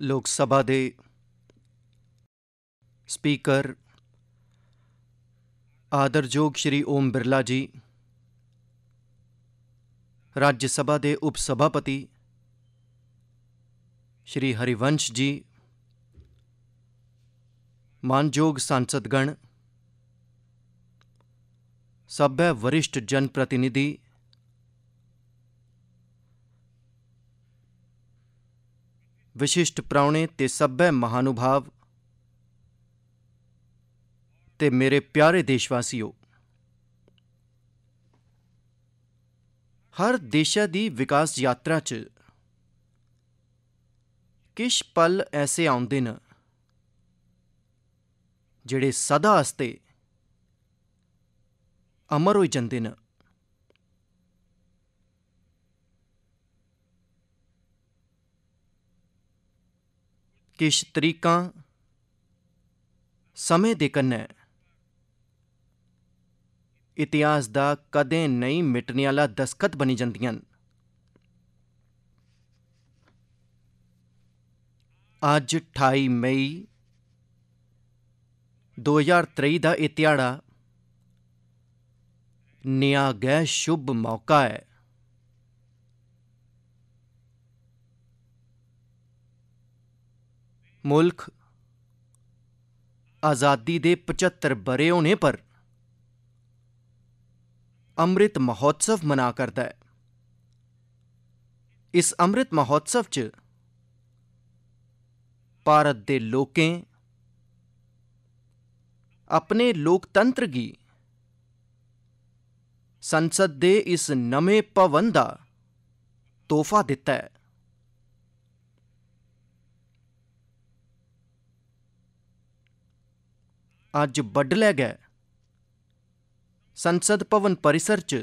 ਲੋਕ ਸਭਾ ਦੇ ਸਪੀਕਰ ਆਦਰਯੋਗ ਸ਼੍ਰੀ ਓਮ ਬਿਰਲਾ ਜੀ राज्य सभा के उपसभापति श्री हरिवंश जी मानजोग सांसदगण सभ्य वरिष्ठ जनप्रतिनिधि ਵਿਸ਼ਿਸ਼ਟ ਪ੍ਰਾਉਣੇ ਤੇ ਸਭੈ ਮਹਾਨੁਭਾਵ ਤੇ ਮੇਰੇ ਪਿਆਰੇ ਦੇਸ਼ਵਾਸੀਓ ਹਰ ਦੇਸ਼ਾ ਦੀ ਵਿਕਾਸ ਯਾਤਰਾ 'ਚ ਕਿਛ ਪਲ ਐਸੇ ਆਉਂਦੇ ਨੇ ਜਿਹੜੇ ਸਦਾ ਹਸਤੇ ਅਮਰ ਹੋ ਜਾਂਦੇ ਨੇ ਕਿਸ ਤਰੀਕਾਂ ਸਮੇਂ ਦੇ ਕੰਨ ਇਤਿਹਾਸ ਦਾ ਕਦੇ ਨਹੀਂ ਮਿਟਣ ਵਾਲਾ ਦਸਖਤ ਬਣੀ ਜਾਂਦੀਆਂ ਅੱਜ 28 ਮਈ 2023 ਦਾ ਇਹ ਨਿਆ ਨਿਆਗੈ ਸ਼ੁਭ ਮੌਕਾ ਹੈ मुल्ख आज़ादी के पचहत्तर बरे होने पर अमृत महोत्सव मना करता है इस अमृत महोत्सव च भारत के लोकें अपने लोकतंत्र की संसद के इस नमें भवन का तोहफा दिता है अज बढ़लै गए संसद भवन परिसर च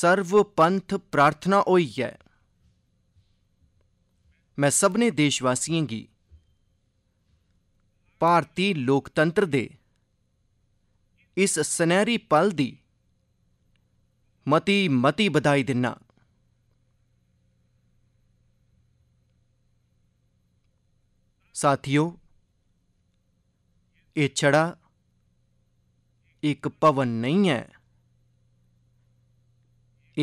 सर्वपंथ प्रार्थना हुई है मैं सबने देशवासियों की भारतीय लोकतंत्र दे इस सनहरी पल की मती मती बधाई दिना साथियों ਇਹ ਛੜਾ ਇੱਕ ਭਵਨ ਨਹੀਂ ਹੈ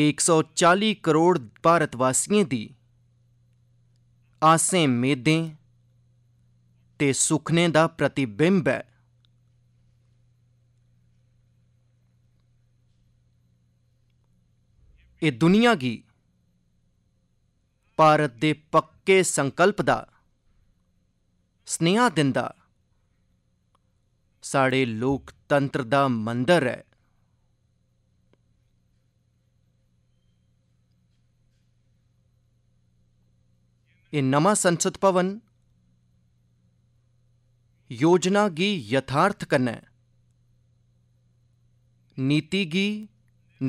140 ਕਰੋੜ ਭਾਰਤ ਵਾਸੀਆਂ ਦੀ ਆਸੇ ਮੇਦੇ ਤੇ ਸੁਖਨੇ ਦਾ ਪ੍ਰਤੀਬਿੰਬ ਹੈ ਇਹ ਦੁਨੀਆ ਕੀ ਭਾਰਤ ਦੇ ਪੱਕੇ ਸੰਕਲਪ ਦਾ ਸਨੇਹਾ ਦਿੰਦਾ ਸਾਡੇ लोकतंत्र ਦਾ ਮੰਦਰ ਹੈ ਇਹ ਨਵਾਂ ਸੰਸਦ ਭਵਨ योजना की यथार्थ करना नीति की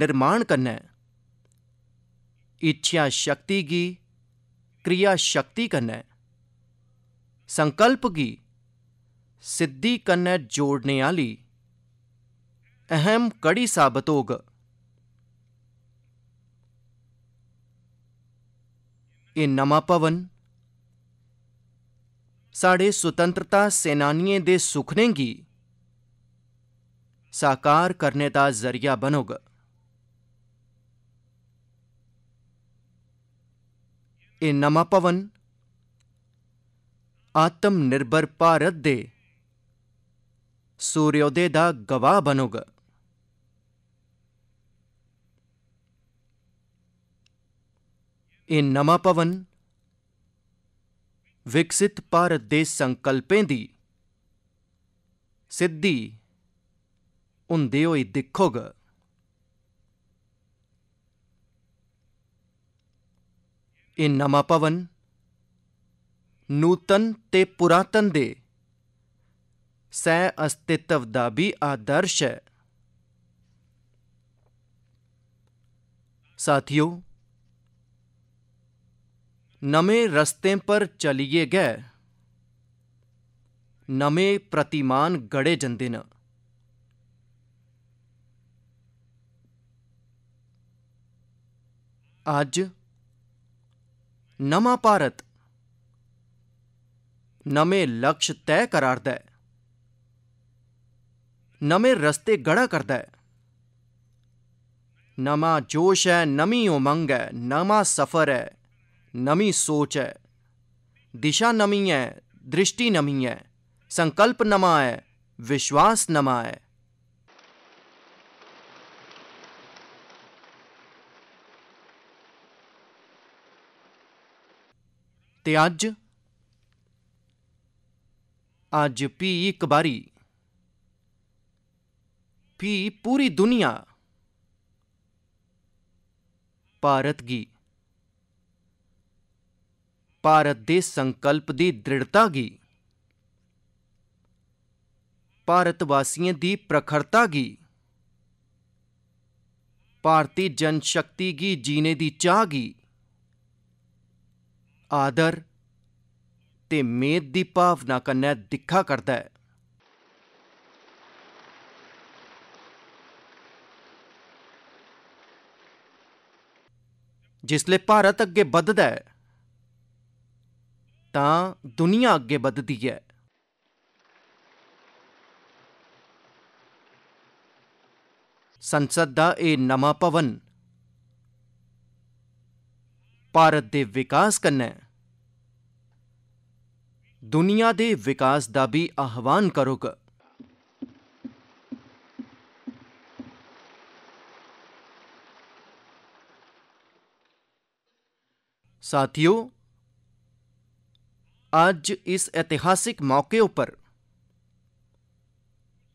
निर्माण करना इच्छा शक्ति की क्रिया शक्ति करना संकल्प की सिद्धि कन्नै जोड़ने आली अहम कड़ी साबत होग ये नवा भवन साढ़े स्वतंत्रता सेनानियों के सुखने गी साकार करने का जरिया बनोग ये नवा भवन आत्मनिर्भर भारत के ਸੂਰਯੋਦੇ ਦਾ ਗਵਾਹ ਬਣੋਗਾ ਇਹ ਨਮਾ ਪਵਨ ਵਿਕਸਿਤ ਭਾਰਤ ਦੇ ਸੰਕਲਪੇ ਦੀ ਸਿੱਧੀ ਹੁੰਦੇ ਹੋਏ ਦਿਖੋਗਾ ਇਹ ਨਮਾ ਪਵਨ ਨੂਤਨ ਤੇ ਪੁਰਾਤਨ ਦੇ सह अस्तित्व का भी आदर्श है साथियों नमे रस्ते पर चलिए गए नमे प्रतिमान गड़े जंदे न अज नवा भारत नमें लक्ष्य तय करार है नमे रस्ते गड़ा कर दे नमा जोश है नमी उमंग है नमा सफ़र है नमी सोच है दिशा नमी है दृष्टि नमी है संकल्प नमा है विश्वास नमा है त्याज अज भी एक बारी की ਪੂਰੀ ਦੁਨੀਆ ਭਾਰਤ ਗੀ ਭਾਰਤ ਦੇ ਸੰਕਲਪ ਦੀ ਦ੍ਰਿੜਤਾ ਗੀ ਭਾਰਤ ਵਾਸੀਆਂ ਦੀ ਪ੍ਰਖਰਤਾ ਗੀ ਭਾਰਤੀ ਜਨ ਸ਼ਕਤੀ ਗੀ ਜੀਨੇ ਦੀ ਚਾਹ ਗੀ ਆਦਰ ਤੇ ਮੇਦ ਦੀ ਭਾਵਨਾ ਕਨੇ ਦਿਖਾ ਕਰਦਾ ਹੈ जिसले भारत अगे बदद दुनिया अगे बदती है संसद का यह नवा भवन भारत के विकास दुनिया के विकास का भी आह्वान करोग साथियों आज इस ऐतिहासिक मौके पर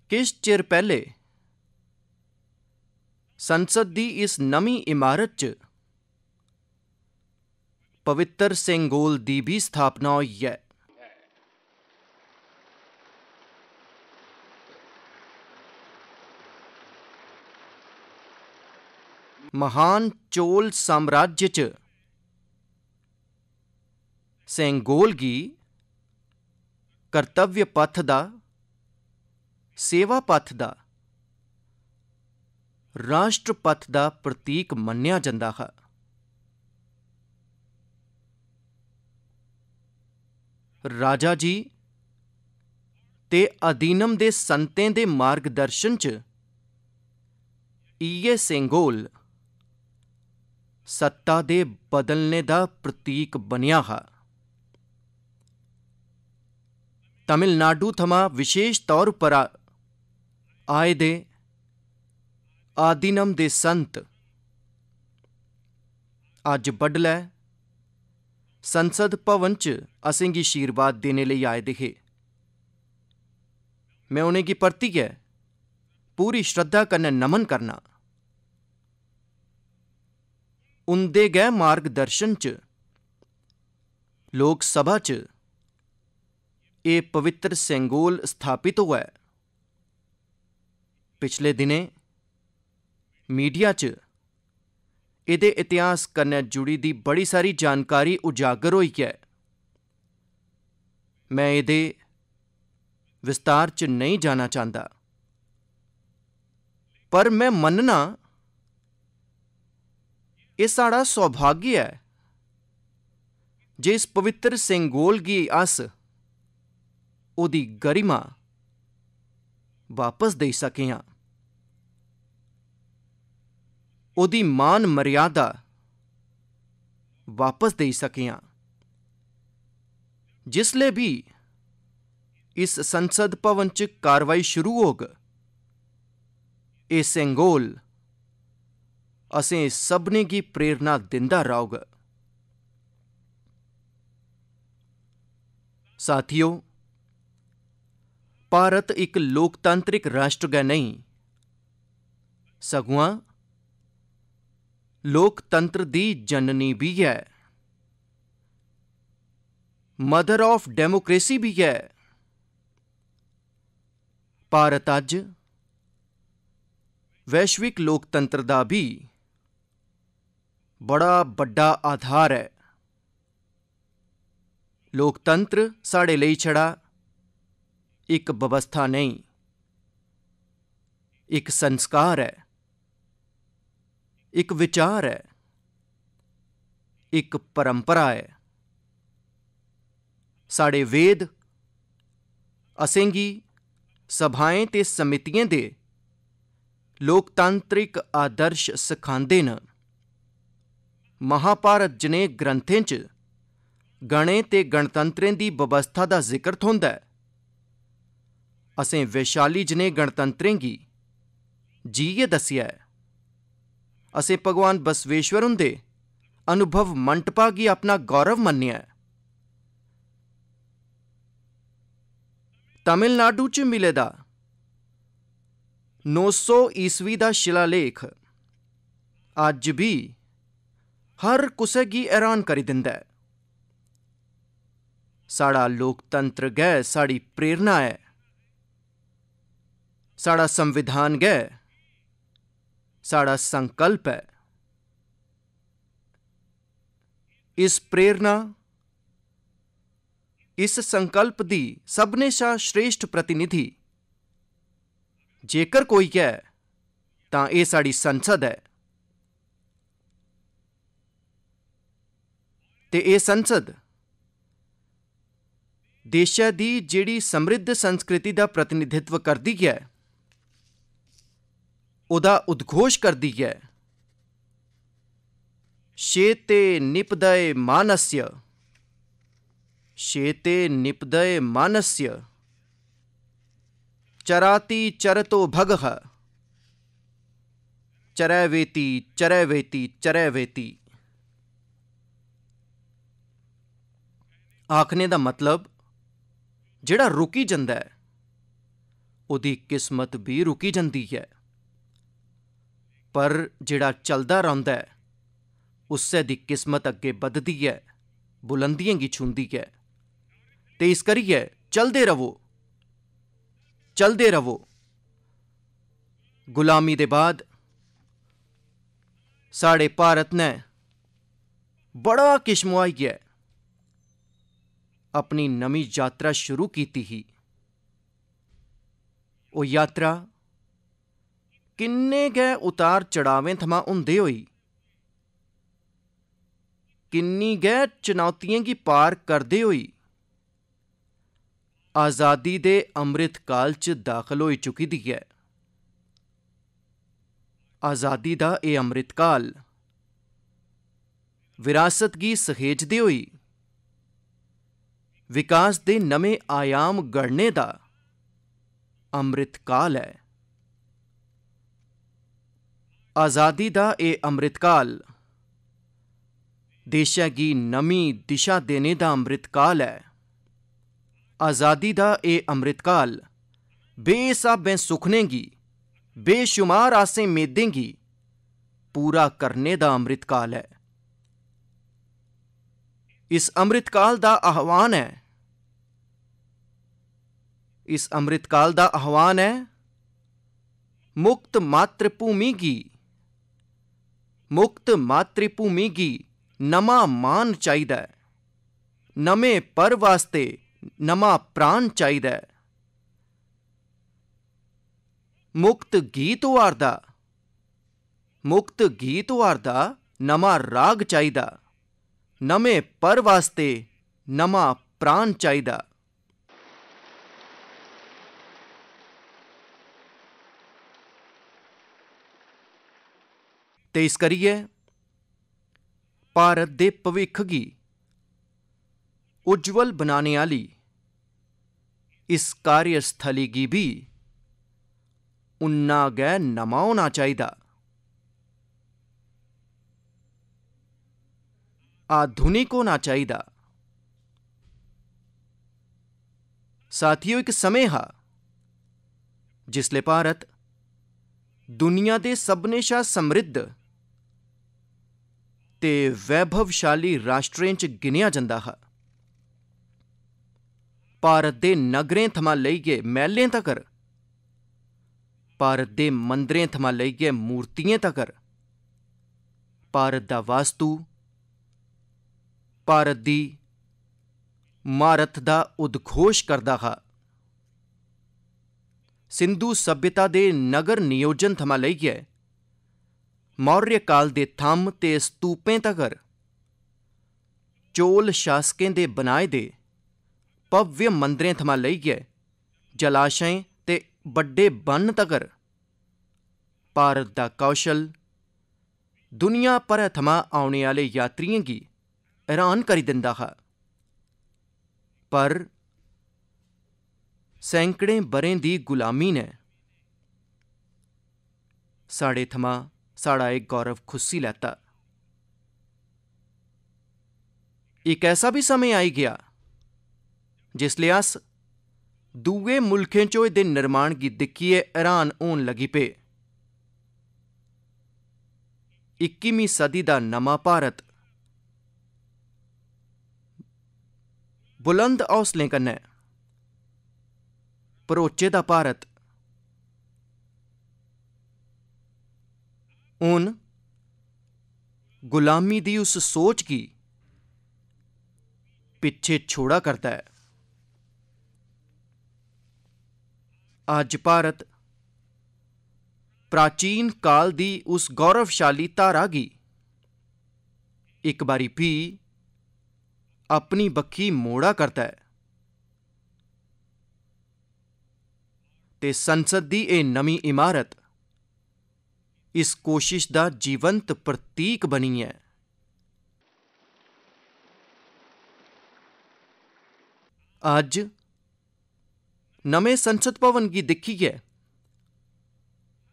किस चिर पहले संसद की इस नवी इमारत च पवित्र सेंगोल की भी स्थापना हुई है महान चोल साम्राज्य च ਸੈਂਗੋਲਗੀ ਕਰਤਵਯ ਪਥ ਦਾ ਸੇਵਾ ਪਥ ਦਾ ਰਾਸ਼ਟਰ ਪਥ ਦਾ ਪ੍ਰਤੀਕ ਮੰਨਿਆ ਜਾਂਦਾ ਹੈ ਰਾਜਾ ਜੀ ਤੇ ਅਧੀਨਮ ਦੇ ਸੰਤਾਂ ਦੇ ਮਾਰਗਦਰਸ਼ਨ 'ਚ ਇਹ ਸੈਂਗੋਲ ਸੱਤਾ ਦੇ ਬਦਲਨੇ ਦਾ ਪ੍ਰਤੀਕ ਬਣਿਆ ਹੈ तमिलनाडु थमा विशेष तौर पर आए दे आदिनम दे संत अज बडलै संसद भवन च असेंगी आशीर्वाद देने लेई आए दे हे मैं उनेंगी परतियै पूरी श्रद्धा कन्नै नमन करना उं'दे गै मार्गदर्शन च लोकसभा च ਇਹ ਪਵਿੱਤਰ ਸੰਗੋਲ ਸਥਾਪਿਤ ਹੋਇਆ ਹੈ ਪਿਛਲੇ ਦਿਨੇ ਮੀਡੀਆ 'ਚ ਇਹਦੇ ਇਤਿਹਾਸ ਕਨੇ ਜੁੜੀ ਦੀ ਬੜੀ ਸਾਰੀ ਜਾਣਕਾਰੀ ਉਜਾਗਰ ਹੋਈ ਹੈ ਮੈਂ ਇਹਦੇ ਵਿਸਤਾਰ 'ਚ ਨਹੀਂ ਜਾਣਾ ਚਾਹੁੰਦਾ ਪਰ ਮੈਂ ਮੰਨਣਾ ਇਹ ਸਾਡਾ ਸੌਭਾਗਿਆ ਹੈ ਜਿਸ ਪਵਿੱਤਰ ਸੰਗੋਲ ਕੀ ਅਸ ਉਹਦੀ ਗਰਿਮਾ ਵਾਪਸ ਦੇ ਸਕਿਆ ਉਹਦੀ ਮਾਨ ਮਰਿਆਦਾ ਵਾਪਸ ਦੇ ਸਕਿਆ ਜਿਸਲੇ ਜਿਸ ਲਈ ਵੀ ਇਸ ਸੰਸਦ ਭਵਨ ਚ ਕਾਰਵਾਈ ਸ਼ੁਰੂ ਹੋਗ ਇਹ ਸੰਗੋਲ ਅਸੀਂ ਸਭਨੇ ਕੀ ਪ੍ਰੇਰਣਾ ਦਿੰਦਾ ਰਹੋਗਾ ਸਾਥੀਓ भारत एक लोकतांत्रिक राष्ट्र गै नहीं सगुआ लोकतंत्र दी जननी भी है मदर ऑफ डेमोक्रेसी भी है भारत अज वैश्विक लोकतंत्र का भी बड़ा बड़ा आधार है लोकतंत्र साढ़े लिए छड़ा ਇੱਕ ਵਿਵਸਥਾ ਨਹੀਂ ਇੱਕ ਸੰਸਕਾਰ ਹੈ ਇੱਕ ਵਿਚਾਰ ਹੈ ਇੱਕ ਪਰੰਪਰਾ ਹੈ ਸਾਡੇ ਵੇਦ ਅਸੰਗੀ ਸਭਾਏ ਤੇ ਸਮਿਤੀਆਂ ਦੇ ਲੋਕਤੰਤਰਿਕ ਆਦਰਸ਼ ਸਿਖਾਉਂਦੇ ਨੇ ਮਹਾਭਾਰਤ ਜਨੇ ਗ੍ਰੰਥਾਂ 'ਚ ਗਣੇ ਤੇ ਗਣਤੰਤਰਾਂ ਦੀ ਵਿਵਸਥਾ ਦਾ ਜ਼ਿਕਰ ਥੁੰਦਾ ਹੈ असें वैशाली जने गणतंत्रें गी जीइयै दस्सेआ ऐ असें भगवान बसवेश्वर हुंदे अनुभव मंटपा गी अपना गौरव मन्नेआ ऐ तमिलनाडु च मिले दा नौ सौ ईस्वी दा शिलालेख अज्ज भी हर कुसै गी हैरान करी दिंदा ऐ साढ़ा लोकतंत्र गै साढ़ी प्रेरणा ऐ साढ़ा संविधान गै साढ़ा संकल्प है इस प्रेरणा इस संकल्प दी सबने शा श्रेष्ठ प्रतिनिधि जेकर कोई है ਤਾਂ ਇਹ ਸਾਡੀ ਸੰਸਦ ਹੈ ਤੇ ਇਹ ਸੰਸਦ ਦੇਸ਼ਾਂ ਦੀ ਜਿਹੜੀ ਸਮ੍ਰਿੱਧ ਸੰਸਕ੍ਰਿਤੀ ਦਾ ਪ੍ਰਤੀਨਿਧਿਤਵ ਕਰਦੀ ਹੈ ਉਹਦਾ ਉਦਘੋਸ਼ ਕਰਦੀ ਹੈ ਸ਼ੇਤੇ ਨਿਪਦਏ ਮਾਨਸਯ ਸ਼ੇਤੇ ਨਿਪਦਏ ਮਾਨਸਯ ਚਰਾਤੀ ਚਰਤੋ ਭਗਹ ਚਰੈ ਵੇਤੀ ਚਰੈ ਵੇਤੀ ਚਰੈ ਵੇਤੀ ਦਾ ਮਤਲਬ ਜਿਹੜਾ ਰੁਕੀ ਜਾਂਦਾ ਹੈ ਉਹਦੀ ਕਿਸਮਤ ਵੀ ਰੁਕੀ ਜਾਂਦੀ ਹੈ पर जड़ा चलता रहा है उसे की किस्मत अगे बदती है बुलंदियों की छूँदी है तो इस करिए चलते रवो चलते रवो गुलामी के बाद साढ़े भारत ने बड़ा किश मुआइए अपनी नवी यात्रा शुरू की ही वो यात्रा ਕਿੰਨੇ ਗਏ ਉਤਾਰ ਚੜਾਵੇਂ ਥਮਾ ਹੁੰਦੇ ਹੋਈ ਕਿੰਨੀ ਗਏ ਚੁਣੌਤੀਆਂ ਕੀ ਪਾਰ ਕਰਦੇ ਹੋਈ ਆਜ਼ਾਦੀ ਦੇ ਅੰਮ੍ਰਿਤ ਕਾਲ 'ਚ ਦਾਖਲ ਹੋਈ ਚੁਕੀ ਦੀ ਹੈ ਆਜ਼ਾਦੀ ਦਾ ਇਹ ਅੰਮ੍ਰਿਤ ਕਾਲ ਵਿਰਾਸਤ ਕੀ ਸਹੇਜਦੇ ਹੋਈ ਵਿਕਾਸ ਦੇ ਨਵੇਂ ਆਯਾਮ ਗੜਨੇ ਦਾ ਅੰਮ੍ਰਿਤ ਕਾਲ ਹੈ ਆਜ਼ਾਦੀ का ਇਹ अमृतकाल देश नमी दिशा देने का अमृतकाल है आजादी का यह अमृतकाल बेसाबे सुखने की बेशुमार आसें की पूरा करने का अमृतकाल है इस अमृतकाल का आह्वान है इस अमृतकाल का आह्वान है मुक्त मातृभूमि की ਮੁਕਤ ਮਾਤਰੀ ਭੂਮੀ ਗੀ ਨਮਾ ਮਾਨ ਚਾਹੀਦਾ ਨਵੇਂ ਪਰ ਵਾਸਤੇ ਨਮਾ ਪ੍ਰਾਨ ਚਾਹੀਦਾ ਮੁਕਤ ਗੀਤ ਵਾਰਦਾ ਮੁਕਤ ਗੀਤ ਵਾਰਦਾ ਨਮਾ ਰਾਗ ਚਾਹੀਦਾ ਨਵੇਂ ਪਰ ਵਾਸਤੇ ਨਮਾ ਪ੍ਰਾਨ ਚਾਹੀਦਾ तो इस करिए भारत के भविख की उज्जवल बनाने वाली इस कार्यस्थली की भी उन्ना गै नमा होना चाहिए आधुनिक होना चाहिए साथियों एक समय हा जिसले भारत दुनिया के सबने शा समृद्ध ਤੇ ਵੈਭਵਸ਼ਾਲੀ ਰਾਸ਼ਟਰਾਂ 'ਚ ਗਿਣਿਆ ਜਾਂਦਾ ਹੈ ਭਾਰਤ ਦੇ ਨਗਰਾਂ ਥਮਾ ਲਈਏ ਮਹਿਲੇ ਤੱਕ ਭਾਰਤ ਦੇ ਮੰਦਰਾਂ ਥਮਾ ਲਈਏ ਮੂਰਤੀਆਂ ਤੱਕ ਭਾਰਤ ਦਾ ਵਾਸਤੂ ਭਾਰਤ ਦੀ ਮਾਰਤ ਦਾ ਉਦਘੋਸ਼ ਕਰਦਾ ਹੈ ਸਿੰਧੂ ਸਭਿਤਾ ਦੇ ਨਗਰ ਨਿਯੋਜਨ ਥਮਾ ਲਈਏ ਮੌਰੀਆ ਕਾਲ ਦੇ ਥੰਮ ਤੇ ਸਤੂਪੇ ਤੱਕਰ ਚੋਲ ਸ਼ਾਸਕਾਂ ਦੇ ਬਣਾਏ ਦੇ ਭਵਯ ਮੰਦਰੇ ਥਮਾ ਲਈ ਗਏ ਜਲਾਸ਼ਏ ਤੇ ਵੱਡੇ ਬੰਨ ਤੱਕਰ ਭਾਰਤ ਦਾ ਕੌਸ਼ਲ ਦੁਨੀਆ ਪਰ ਥਮਾ ਆਉਣੇ ਵਾਲੇ ਯਾਤਰੀਆਂ ਕੀ ਹੈਰਾਨ ਕਰੀ ਦਿੰਦਾ ਹੈ ਪਰ ਸੈਂਕੜੇ ਬਰੇ ਦੀ ਗੁਲਾਮੀ ਨੇ ਸਾਡੇ ਥਮਾ साढ़ा एक गौरव खुस्सी लैता एक ऐसा भी समय आई गया जिसलै अस दुए मुल्खें च होए निर्माण गी दिक्खियै हैरान होन लगी पे इक्कीवीं सदी का नवा भारत बुलंद हौसलें कन्नै भरोचे दा भारत उन गुलामी दी उस सोच की पिछे छोड़ा करता है आज भारत प्राचीन काल दी उस गौरवशाली धारा की एक बारी भी अपनी बखी मोड़ा करता है ते संसद दी ए नमी इमारत इस कोशिश का जीवंत प्रतीक बनी है अज नमें संसद भवन की दिखिए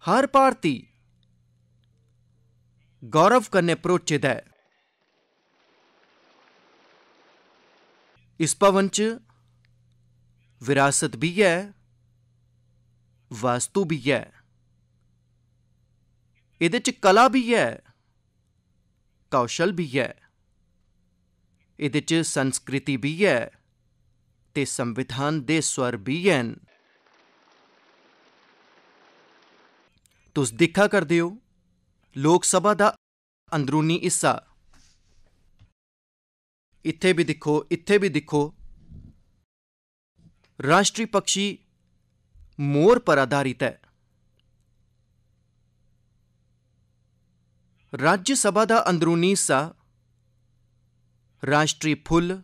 हर भारती गौरव कने भरोचे है इस भवन च विरासत भी है वास्तु भी है ਇਹਦੇ ਚ ਕਲਾ ਵੀ ਹੈ ਕੌਸ਼ਲ ਵੀ ਹੈ ਇਹਦੇ ਚ ਸੰਸਕ੍ਰਿਤੀ ਵੀ ਹੈ ਤੇ ਸੰਵਿਧਾਨ ਦੇ ਸਵਰ ਵੀ ਹਨ ਤੁਸੀਂ ਦਿਖਾ ਕਰਦੇ ਹੋ ਲੋਕ ਸਭਾ ਦਾ ਅੰਦਰੂਨੀ ਹਿੱਸਾ ਇੱਥੇ ਵੀ ਦੇਖੋ ਇੱਥੇ ਵੀ ਦੇਖੋ ਰਾਸ਼ਟਰੀ ਪਕਸ਼ੀ ਮੋਰ ਪਰ ਆਧਾਰਿਤ ਹੈ ਰਾਜ ਸਭਾ ਦਾ ਅੰਦਰੂਨੀ ਹਿੱਸਾ ਰਾਸ਼ਟਰੀ ਫੁੱਲ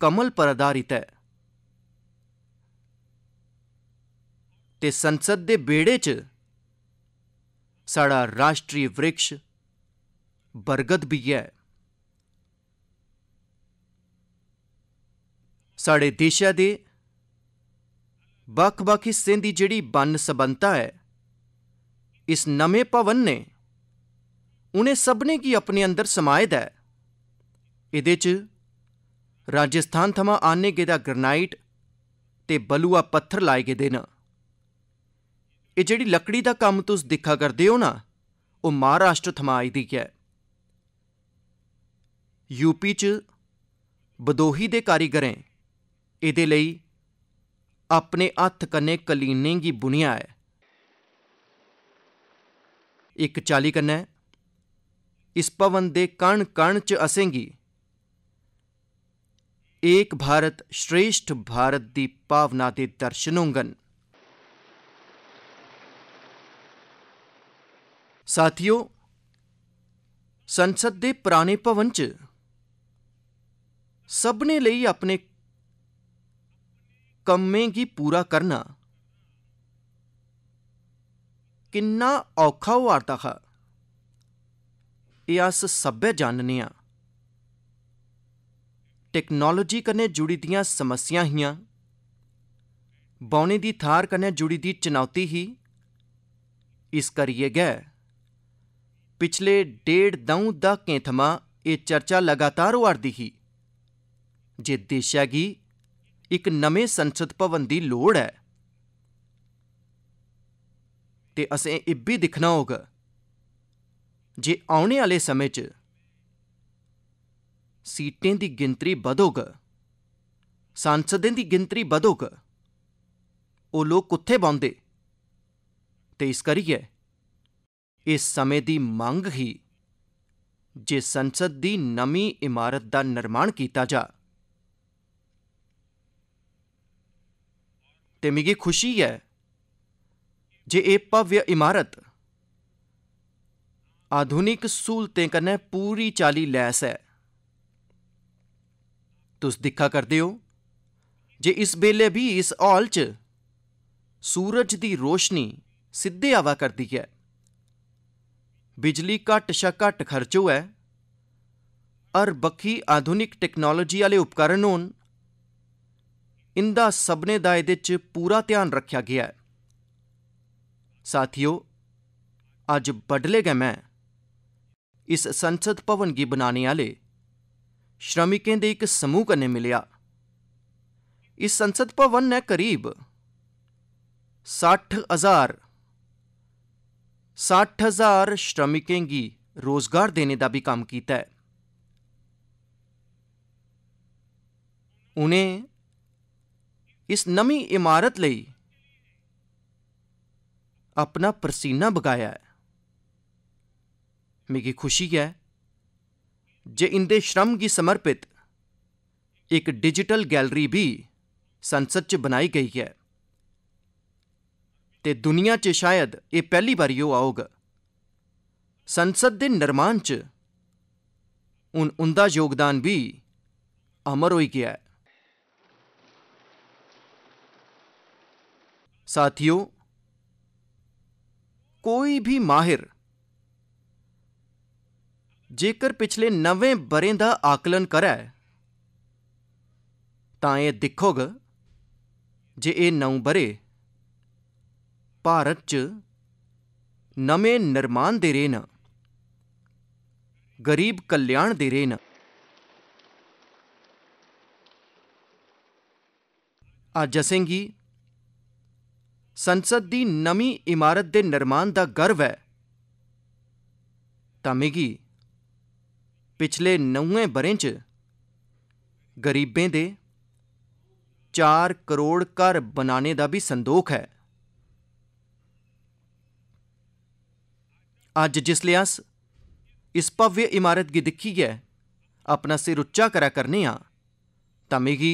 ਕਮਲ ਪਰ ਆਧਾਰਿਤ ਹੈ ਤੇ ਸੰਸਦ ਦੇ ਬੇੜੇ 'ਚ ਸਾਡਾ ਰਾਸ਼ਟਰੀ ਵ੍ਰਿਕਸ਼ ਬਰਗਦ ਵੀ ਹੈ ਸਾਡੇ ਦੇਸ਼ਾ ਦੇ ਵੱਖ-ਵੱਖ ਹਿੱਸੇ ਦੀ ਜਿਹੜੀ ਬੰਨ ਸਬੰਤਾ ਹੈ ਇਸ ਨਵੇਂ ਭਵਨ ਨੇ ਉਹਨੇ ਸਭਨੇ ਕੀ ਆਪਣੇ ਅੰਦਰ ਸਮਾਇਦ ਹੈ ਇਹਦੇ ਚ ਰਾਜਸਥਾਨ ਥਮਾ ਆਨੇ ਗੇ ਦਾ ਗ੍ਰੈਨਾਈਟ ਤੇ ਬਲੂਆ ਪੱਥਰ ਲਾਏ ਗਏ ਦੇ ਇਹ ਜਿਹੜੀ ਲੱਕੜੀ ਦਾ ਕੰਮ ਤੁਸੀਂ ਦਿਖਾ ਕਰਦੇ ਹੋ ਨਾ ਉਹ ਮਹਾਰਾਸ਼ਟਰ ਥਮਾ ਆਈ ਦੀ ਹੈ ਯੂਪੀ ਚ ਬਦੋਹੀ ਦੇ ਕਾਰੀਗਰਾਂ ਇਹਦੇ ਲਈ ਆਪਣੇ ਹੱਥ ਕੰਨੇ ਕਲੀਨਿੰਗ ਦੀ ਬੁਨਿਆ ਹੈ ਇੱਕ ਚਾਲੀ ਕੰਨਾ इस भवन दे कण कण च असेंगी एक भारत श्रेष्ठ भारत की भावना के दर्शन होंगन साथियों संसद के पुराने भवन च सबने लिए अपने कमें की पूरा करना कि औखा उ आता ਇਹ ਅਸ ਸਭੇ ਜਾਣਨੇ ਆ ਟੈਕਨੋਲੋਜੀ ਕਨੇ ਜੁੜੀ ਦੀਆਂ ਸਮੱਸਿਆ ਹੀਆਂ ਬੌਣੇ ਦੀ ਥਾਰ ਕਨੇ ਜੁੜੀ ਦੀ ਚੁਣੌਤੀ ਹੀ ਇਸ ਕਰੀਏ ਗਏ ਪਿਛਲੇ ਡੇਢ ਦਉ ਦਾ ਕੇਥਮਾ ਇਹ ਚਰਚਾ ਲਗਾਤਾਰ ਵੜਦੀ ਹੀ ਜੇ ਦੇਸ਼ਾ ਕੀ ਇੱਕ ਨਵੇਂ ਸੰਸਦ ਭਵਨ ਦੀ ਲੋੜ ਹੈ ਤੇ ਅਸੀਂ ਇਹ ਵੀ ਦਿਖਣਾ ਹੋਗਾ ਜੇ ਆਉਣੇ ਵਾਲੇ ਸਮੇਂ 'ਚ ਸੀਟਾਂ ਦੀ ਗਿਣਤੀ ਵਧੋਗ ਸੰਸਦਾਂ ਦੀ ਗਿਣਤੀ ਵਧੋਗ ਉਹ ਲੋਕ ਕਿੱਥੇ ਬੌਂਦੇ ਤੇ ਇਸ ਕਰੀਏ ਇਸ ਸਮੇਂ ਦੀ ਮੰਗ ਹੀ ਜੇ ਸੰਸਦ ਦੀ ਨਵੀਂ ਇਮਾਰਤ ਦਾ ਨਿਰਮਾਣ ਕੀਤਾ ਜਾ ਤੇ ਮੇਗੀ ਖੁਸ਼ੀ ਹੈ ਜੇ ਇਹ ਭਵਯ ਇਮਾਰਤ आधुनिक स्हूलतें कन्नै पूरी चाली लैस ऐ तुस दिक्खा करदे ओ जे इस बेले भी इस हाल च सूरज दी रोशनी सिद्धे आवा करदी ऐ बिजली घट्ट शा घट्ट खर्च होऐ हर बक्खी आधुनिक टेक्नोलॉजी आह्ले उपकरण होन इंदा सभनें दा एह्दे च पूरा ध्यान रखा गया ऐ साथियो अज्ज बडलै गै में इस संसद भवन की बनाने आले श्रमिकों के एक समूह कने मिलिया इस संसद भवन ने करीब साठ हजार साठ हजार श्रमिकें गी रोजगार देने का भी काम किया है उन्हें इस नवी इमारत ले अपना परसीना बगाया है मिगी खुशी है जे इं'दे श्रम गी समर्पित एक डिजिटल गैलरी भी संसद च बनाई गई है ते दुनिया च शायद ये पहली बारी होआ संसद दे निर्माण च उन उं'दा योगदान भी अमर होई गया है साथियों कोई भी माहिर ਜੇਕਰ ਪਿਛਲੇ 9 ਬਰੇ ਦਾ ਆਕਲਨ ਕਰੈ ਤਾਂ ਇਹ ਦਿਖੋਗ ਜੇ ਇਹ 9 ਬਰੇ ਭਾਰਤ 'ਚ ਨਵੇਂ ਨਿਰਮਾਣ ਦੇ ਰੇਨ ਗਰੀਬ ਕਲਿਆਣ ਦੇ ਰੇਨ ਅੱਜ ਅਸੇਂਗੀ ਸੰਸਦ ਦੀ ਨਵੀਂ ਇਮਾਰਤ ਦੇ ਨਿਰਮਾਣ ਦਾ ਗਰਵ ਹੈ ਤਾਂ ਮਿਗੀ ਪਿਛਲੇ 9 ਬਰੇ 'ਚ ਗਰੀਬੇਂ ਦੇ 4 ਕਰੋੜ ਘਰ ਬਣਾਉਣੇ ਦਾ ਵੀ ਸੰਦੋਖ ਹੈ ਅੱਜ ਜਿਸ ਲਈ ਅਸ ਇਸ ਭਵਯ ਇਮਾਰਤ ਦੀ ਦਿੱਖੀ ਹੈ ਆਪਣਾ ਸਿਰ ਉੱਚਾ ਕਰਾ ਕਰਨੇ ਆ ਤਮੇਗੀ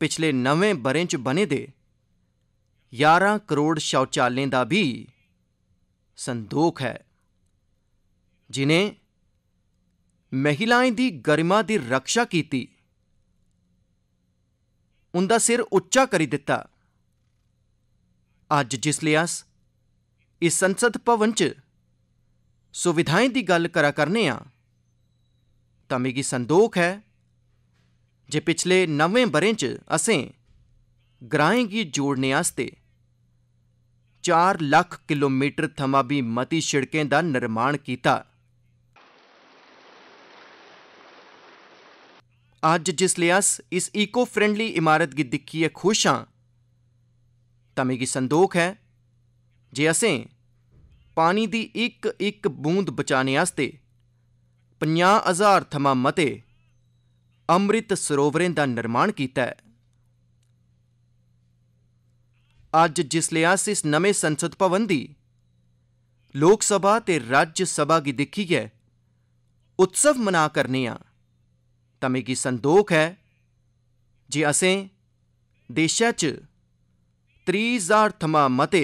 ਪਿਛਲੇ 9 ਬਰੇ 'ਚ ਬਣੇ ਦੇ 11 ਕਰੋੜ ਸ਼ੌਚਾਲਿਆਂ ਦਾ ਵੀ ਸੰਦੋਖ ਹੈ ਜਿਨੇ ਮਹਿਲਾਵਾਂ ਦੀ ਗਰਿਮਾ ਦੀ ਰੱਖਿਆ ਕੀਤੀ ਉਹਦਾ ਸਿਰ ਉੱਚਾ ਕਰੀ ਦਿੱਤਾ ਅੱਜ ਜਿਸ ਲਈ ਅਸ ਇਸ ਸੰਸਦ ਭਵਨ 'ਚ ਸੁਵਿਧਾਵਾਂ ਦੀ ਗੱਲ ਕਰਾ ਕਰਨੇ ਆ ਤਾਂ ਮੇਗੀ ਸੰਦੋਖ ਹੈ ਜੇ ਪਿਛਲੇ ਨਵੇਂ ਬਰੇ 'ਚ ਅਸੀਂ ਗ੍ਰਾਂਏ ਕੀ ਜੋੜਨੇ ਆਸਤੇ 4 ਲੱਖ ਕਿਲੋਮੀਟਰ ਥਮਾ ਵੀ ਮਤੀ ਛਿੜਕੇ ਦਾ ਨਿਰਮਾਣ ਕੀਤਾ अज जिसलै अस इस इको फ्रेंडली इमारत गी दिक्खियै खुश आं तां मिगी संदोख ऐ जे असें पानी दी इक इक बूंद बचाने आस्तै पंजाह् हजार थमां मते अमृत सरोवरें दा निर्माण कीता ऐ अज्ज जिसलै अस इस नमें संसद भवन की लोक सभा ते राज्य सभा उत्सव मना करने आं तां मिगी संदोख है जे असें देशै च त्रीह् थमां मते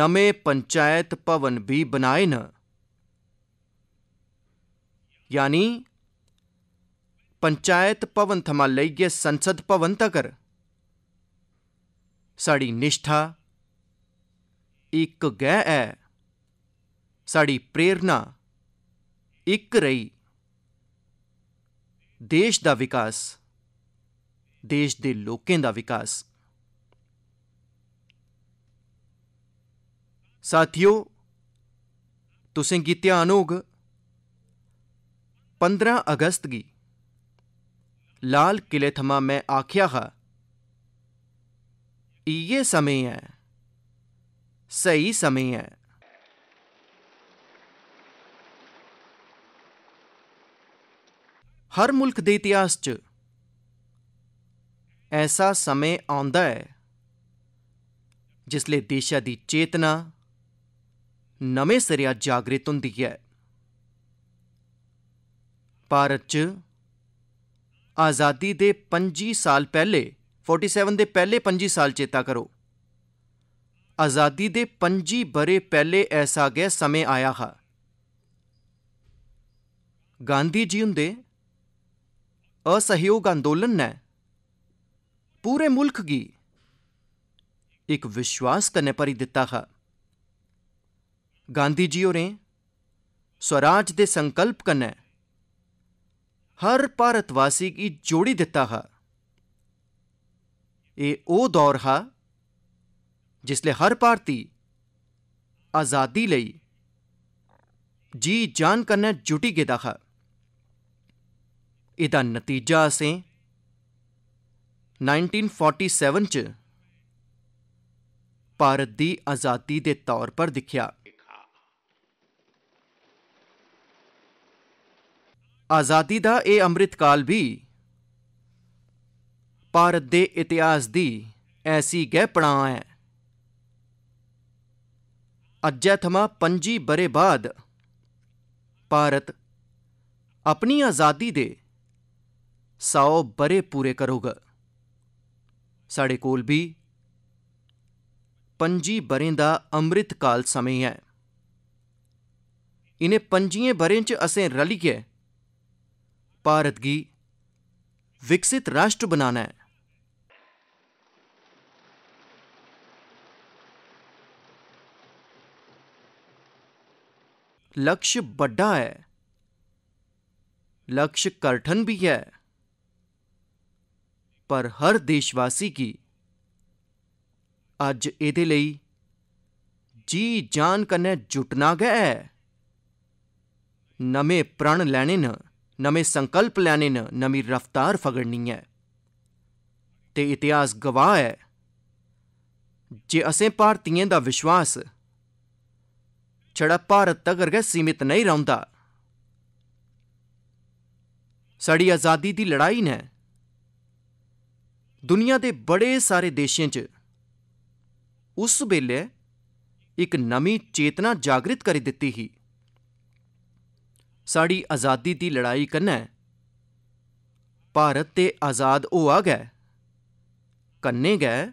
नमें पंचायत भवन भी बनाए न यानी पंचायत भवन थमां लेइयै संसद भवन तकर साड़ी निष्ठा एक गै है साड़ी प्रेरणा इक रही देश का विकास देश के दे लोगों का विकास साथियों तुसें की ध्यान होग पंद्रह अगस्त की लाल किले थमा मैं आख्या हा इे समय है सही समय है ਹਰ ਮੁਲਕ ਦੇ ਇਤਿਹਾਸ 'ਚ ਐਸਾ ਸਮੇਂ ਆਉਂਦਾ ਹੈ ਜਿਸ ਲਈ ਦੇਸ਼ਾ ਦੀ ਚੇਤਨਾ ਨਵੇਂ ਸਿਰਿਆ ਜਾਗਰਿਤ ਹੁੰਦੀ ਹੈ ਭਾਰਤ 'ਚ ਆਜ਼ਾਦੀ ਦੇ 25 ਸਾਲ ਪਹਿਲੇ 47 ਦੇ ਪਹਿਲੇ 25 ਸਾਲ ਚੇਤਾ ਕਰੋ ਆਜ਼ਾਦੀ ਦੇ 25 ਬਰੇ ਪਹਿਲੇ ਐਸਾ ਗਿਆ ਸਮੇਂ ਆਇਆ ਹਾ ਗਾਂਧੀ ਜੀ ਹੁੰਦੇ असहयोग आंदोलन ने पूरे मुल्क की एक विश्वास कन्नै भरी दिता हा गांधी जी होरें स्वराज दे संकल्प कन्नै हर भारतवासी की जोड़ी दिता हा ये ओ दौर हा जिसले हर भारती आज़ादी ਲਈ ਜੀ ਜਾਨ ਕਰਨਾ ਜੁਟੀ ਗਿਆ ਹਾ ਇਹਦਾ ਨਤੀਜਾ ਅਸੀਂ 1947 ਚ ਭਾਰਤ ਦੀ ਆਜ਼ਾਦੀ ਦੇ ਤੌਰ ਪਰ ਦਿਖਿਆ ਆਜ਼ਾਦੀ ਦਾ ਇਹ ਅੰਮ੍ਰਿਤ ਕਾਲ ਵੀ ਭਾਰਤ ਦੇ ਇਤਿਹਾਸ ਦੀ ਐਸੀ ਗਹਿਪਣਾ ਹੈ ਅੱਜੇ ਥਮਾ 25 ਬਰੇ ਬਾਅਦ ਭਾਰਤ ਆਪਣੀ ਆਜ਼ਾਦੀ ਦੇ सौ ब'रे पूरे करोग साढ़े कोल भी पं'जी ब'रें का अमृतकाल समय है इन्हें इ'नें ब'रें च असें रलियै भारत की विकसित राष्ट्र बनाना है लक्ष्य बड़ा है लक्ष्य करठन भी है पर हर देशवासी की अज ए जी जान कने जुटना गै है नमें प्रण लैने न नमें संकल्प लैने न नमी रफ्तार फगड़नी है ते इतिहास गवाह है जे असें भारतीय का विश्वास छड़ा भारत तगर गै सीमित नहीं रहा सड़ी आजादी की लड़ाई ने ਦੁਨੀਆ ਦੇ ਬੜੇ ਸਾਰੇ ਦੇਸ਼ਾਂ 'ਚ ਉਸ ਵੇਲੇ ਇੱਕ ਨਵੀਂ ਚੇਤਨਾ ਜਾਗਰਿਤ ਕਰ ਦਿੱਤੀ ਹੀ ਸਾਡੀ ਆਜ਼ਾਦੀ ਦੀ ਲੜਾਈ ਕੰਨੈ ਭਾਰਤ ਤੇ ਆਜ਼ਾਦ ਹੋ ਆ ਗਏ ਕੰਨੇ ਗਏ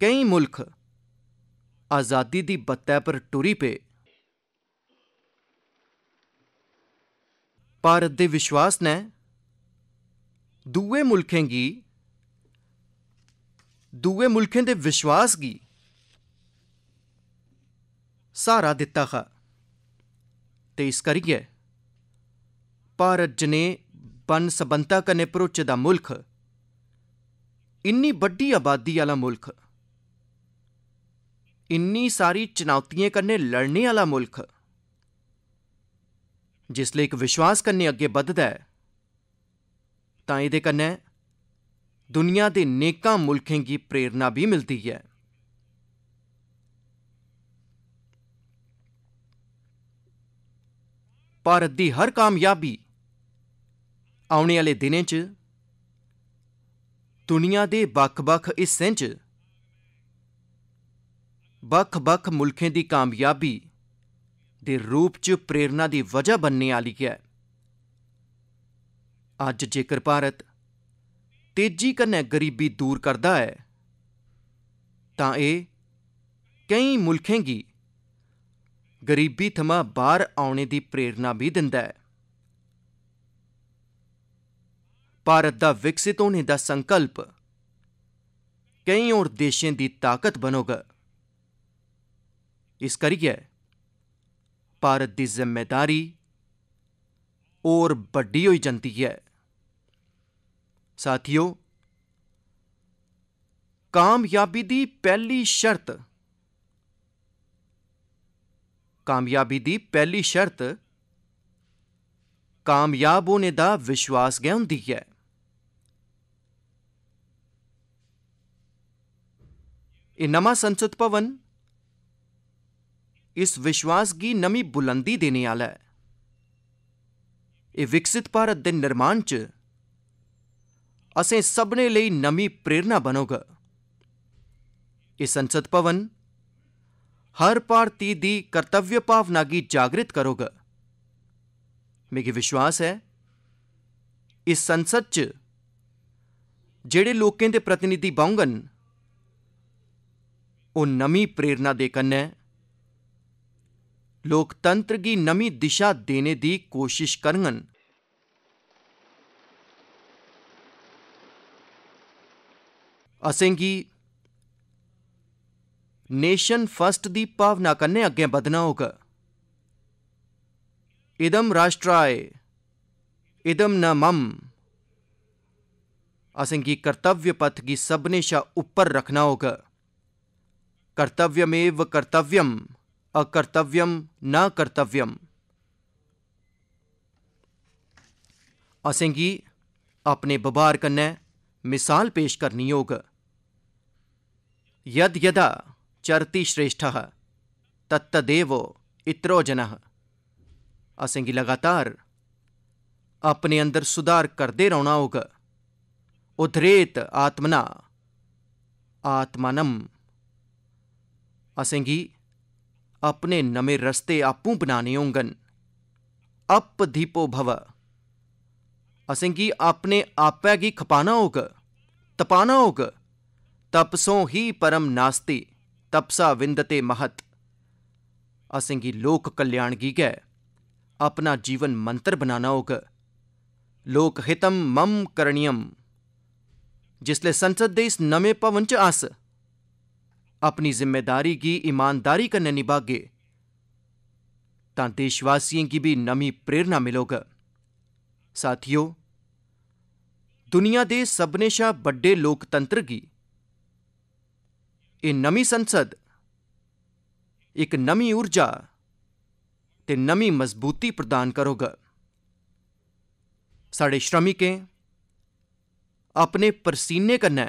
ਕਈ ਮੁਲਕ ਆਜ਼ਾਦੀ ਦੀ ਬੱਤੇ ਪਰ ਟੁਰੀ ਪੇ ਭਾਰਤ ਦੇ ਵਿਸ਼ਵਾਸ ਨੇ ਦੂਏ ਮੁਲਕਾਂ ਦੀ दुए मुल्खें दे विश्वास की सहारा दित्ता हा ते इस करियै भारत जने बन सबंता कन्नै भरोचे दा मुल्ख इन्नी बड्डी आबादी आला मुल्ख इन्नी सारी चुनौतियों कन्नै लड़ने आह्ला मुल्ख जिसलै एक विश्वास कन्नै अग्गें बधदा ऐ तां एह्दे ਦੁਨੀਆ ਦੇ ਨੇਕਾਂ मुल्कें ਦੀ ਪ੍ਰੇਰਣਾ ਵੀ ਮਿਲਦੀ ਹੈ ਪਰ ਦੀ ਹਰ ਕਾਮਯਾਬੀ ਆਉਣੇ ਵਾਲੇ ਦਿਨਾਂ 'ਚ ਦੁਨੀਆ ਦੇ ਵੱਖ-ਵੱਖ ਹਿੱਸਿਆਂ 'ਚ ਵੱਖ-ਵੱਖ ਮੁਲਕਾਂ ਦੀ ਕਾਮਯਾਬੀ ਦੇ ਰੂਪ 'ਚ ਪ੍ਰੇਰਣਾ ਦੀ ਵਜ੍ਹਾ ਬਣਨੇ ਵਾਲੀ ਹੈ ਅੱਜ ਜੇਕਰ ਭਾਰਤ ਤੇਜ਼ੀ ਕਨੇ ਗਰੀਬੀ ਦੂਰ ਕਰਦਾ ਹੈ ਤਾਂ ਇਹ ਕਈ ਦੀ ਗਰੀਬੀ ਥਮਾ ਬਾਹਰ ਆਉਣੇ ਦੀ ਪ੍ਰੇਰਣਾ ਵੀ ਦਿੰਦਾ ਹੈ ਭਾਰਤ ਦਾ ਵਿਕਸਿਤ ਹੋਣੇ ਦਾ ਸੰਕਲਪ ਕਈ ਹੋਰ ਦੇਸ਼ਾਂ ਦੀ ਤਾਕਤ ਬਣੋਗਾ ਇਸ ਕਰੀਏ ਭਾਰਤ ਦੀ ਜ਼ਿੰਮੇਵਾਰੀ ਔਰ ਵੱਡੀ ਹੋਈ ਜਾਂਦੀ ਹੈ साथियों कामयाबी की पहली शर्त कामयाबी की पहली शर्त कामयाब होने का विश्वास गै होंदी है एह् संसद भवन इस विश्वास की नवी बुलंदी देने वाला है एह् विकसित भारत के निर्माण च असें सबने लेई नमीं प्रेरणा बनोग ये संसद भवन हर भारती दी कर्तव्य भावना गी जागृत करोग मिगी विश्वास है इस संसद च जेड़े लोकें दे प्रतिनिधि बौंगन ओ नमी प्रेरणा दे कन्ने लोकतंत्र की नमी दिशा देने दी कोशिश करङन असेंगी नेशन फर्स्ट दी भावना कन्ने अग्गें बधना होग इदम राष्ट्राय इदम न मम असेंगी कर्तव्य पथ गी सबने शा उपर रखना होग कर्तव्यमेव कर्तव्यम अकर्तव्यम न कर्तव्यम असेंगी अपने व्यवहार कन्नै मिसाल पेश करनी योग यद यदा चरती श्रेष्ठ तत्तदेव इतरो जन असेंगी लगातार अपने अंदर सुधार करते रहना होग उधरेत आत्मना आत्मानम असें अपने नमें रस्ते आपू बनाने होंगन अप दीपो भव असें अपने आपै गी खपाना होगा तपानोग तपसों ही परम नास्ति तपसा विंदते महत असेंगी लोक कल्याण गीगै अपना जीवन मंत्र बनाना होग लोक हितम मम करणियम जिसले संसद दे इस नमें भवन च अस अपनी जिम्मेदारी की ईमानदारी कन्नै निभागे तां देशवासियें की भी नमी प्रेरणा मिलोग साथियों दुनिया के ਸਭਨੇ ਸ਼ਾ ਵੱਡੇ ਲੋਕਤੰਤਰ ਕੀ एक ਨਵੀਂ ਸੰਸਦ ਇੱਕ ਨਵੀਂ ਊਰਜਾ ਤੇ ਨਵੀਂ ਮਜ਼ਬੂਤੀ ਪ੍ਰਦਾਨ ਕਰੋਗਾ साढ़े श्रमिकें अपने परसीने कन्नै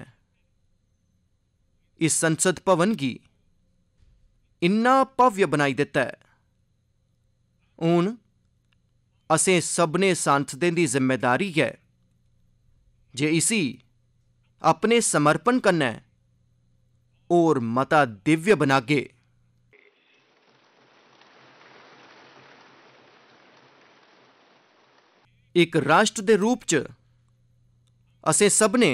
इस संसद भवन गी इन्ना भव्य बनाई दिता है हून असें सभनें सांसदें की जिम्मेदारी है जे इसी अपने समर्पण कन्नै और मता दिव्य बनागे एक राष्ट्र दे रूप च एक सबने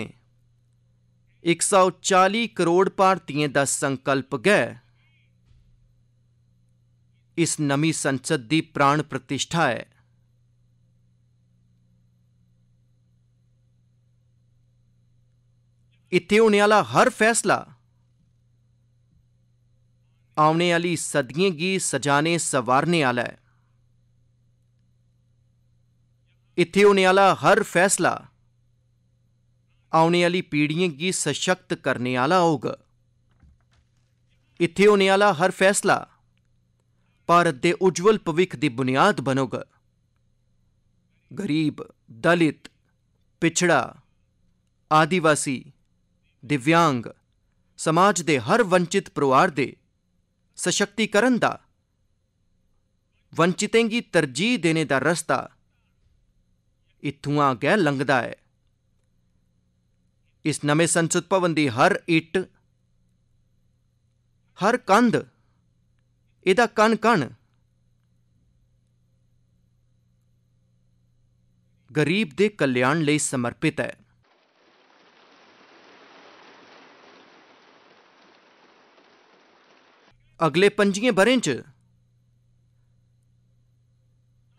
140 करोड़ भारतीय दा संकल्प गै इस नमी संसद दी प्राण प्रतिष्ठा है ਇੱਥੇ ਹੋਣ ਵਾਲਾ ਹਰ ਫੈਸਲਾ ਆਉਣੇ ਵਾਲੀ ਸਦੀਆਂ ਕੀ ਸਜਾਣੇ ਸਵਾਰਨੇ ਵਾਲਾ ਹੈ ਇੱਥੇ ਹੋਣ ਵਾਲਾ ਹਰ ਫੈਸਲਾ ਆਉਣੇ ਵਾਲੀ ਪੀੜ੍ਹੀਆਂ ਕੀ ਸਸ਼ਕਤ ਕਰਨੇ ਵਾਲਾ ਹੋਗਾ ਇੱਥੇ ਹੋਣ ਵਾਲਾ ਹਰ ਫੈਸਲਾ ਭਾਰਤ ਦੇ ਉਜਵਲ ਭਵਿੱਖ ਦੀ ਬੁਨਿਆਦ ਬਣੋਗਾ ਗਰੀਬ ਦਲਿਤ ਪਿਛੜਾ ਆਦੀਵਾਸੀ ਦਿਵਿਆਂਗ ਸਮਾਜ ਦੇ ਹਰ ਵੰਚਿਤ ਪਰਿਵਾਰ ਦੇ ਸਸ਼ਕਤੀਕਰਨ ਦਾ ਵੰਚਿਤਾਂ ਦੀ ਤਰਜੀਹ ਦੇਣੇ ਦਾ ਰਸਤਾ ਇਥੋਂ ਆ ਗਿਆ ਲੰਘਦਾ ਹੈ ਇਸ ਨਵੇਂ ਸੰਸਦ ਭਵਨ ਦੀ ਹਰ ਇੱਟ ਹਰ ਕੰਧ ਇਹਦਾ ਕਣ ਕਣ ਗਰੀਬ ਦੇ ਕਲਿਆਣ ਲਈ ਸਮਰਪਿਤ ਹੈ अगले पंजियें ब'रें च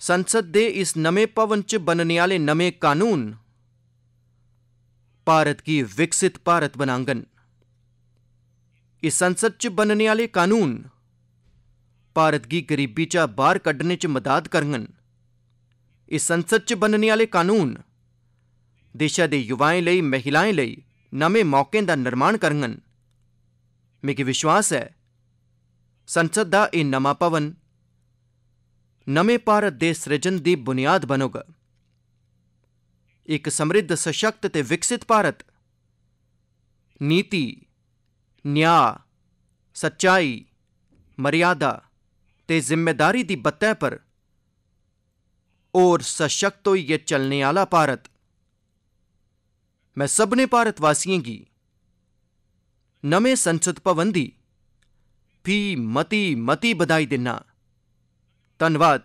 संसद दे इस नमें भवन च बनने आह्ले नमें कानून भारत की विकसित भारत बनाङन इस संसद च बनने आह्ले कानून भारत की गरीबी चा बाहर कड्ढने च मदाद करङन इस संसद च बनने आह्ले कानून देशा दे युवाएं लेई महिलाएं लेई नमें मौकें दा निर्माण करङन मिगी विश्वास है ਸੰਸਦ ਦਾ ਇਹ ਨਵਾਂ ਪਵਨ ਨਵੇਂ ਭਾਰਤ ਦੇ ਸਿਰਜਣ ਦੀ ਬੁਨਿਆਦ ਬਣੋਗਾ ਇੱਕ ਸਮਰਿੱਧ ਸਸ਼ਕਤ ਤੇ ਵਿਕਸਿਤ ਭਾਰਤ ਨੀਤੀ ਨਿਆਂ ਸੱਚਾਈ ਮਰਿਆਦਾ ਤੇ ਜ਼ਿੰਮੇਵਾਰੀ ਦੀ ਬੱਤੇ पर और सशक्त हो ये चलने वाला भारत मैं सबने भारतवासियों की नवे संसद भवन की ફી મતી મતી બધાઈ દેના ધન્યવાદ